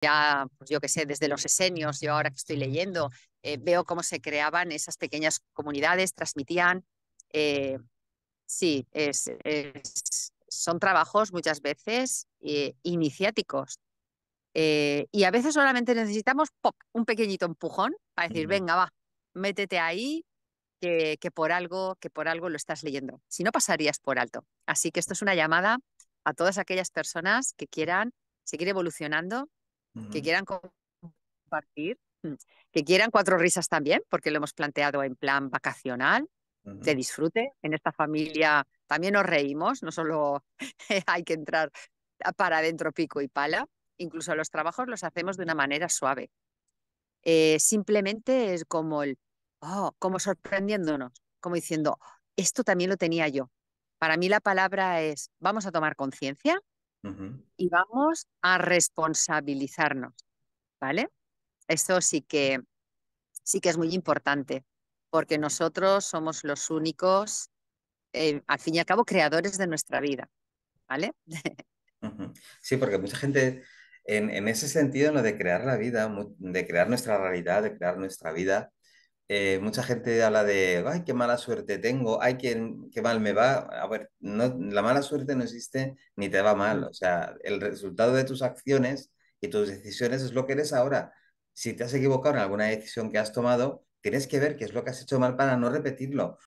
ya, pues yo que sé, desde los esenios, yo ahora que estoy leyendo, eh, veo cómo se creaban esas pequeñas comunidades, transmitían. Eh, sí, es, son trabajos muchas veces eh, iniciáticos. y a veces solamente necesitamos un pequeñito empujón para decir, venga, va, métete ahí, que, que, por algo, que por algo lo estás leyendo. Si no, pasarías por alto. Así que esto es una llamada a todas aquellas personas que quieran seguir evolucionando que quieran compartir, mm, que quieran cuatro risas también, porque lo hemos planteado en plan vacacional, de disfrute. En esta familia también nos reímos, no solo hay que entrar para adentro pico y pala, incluso los trabajos los hacemos de una manera suave. Eh, simplemente es como el, oh, como sorprendiéndonos, como diciendo, oh, esto también lo tenía yo. Para mí la palabra es, vamos a tomar conciencia y vamos a responsabilizarnos, ¿vale? Eso sí que, sí que es muy importante, porque nosotros somos los únicos, eh, al fin y al cabo, creadores de nuestra vida, ¿vale? Sí, porque mucha gente, en, en, ese sentido, en lo de crear la vida, de crear nuestra realidad, de crear nuestra vida, eh, mucha gente habla de, ay, qué mala suerte tengo, ay, qué, mal me va. A ver, la mala suerte no existe ni te va mal. O sea, el resultado de tus acciones y tus decisiones es lo que eres ahora. Si te has equivocado en alguna decisión que has tomado, tienes que ver qué es lo que has hecho mal para no repetirlo.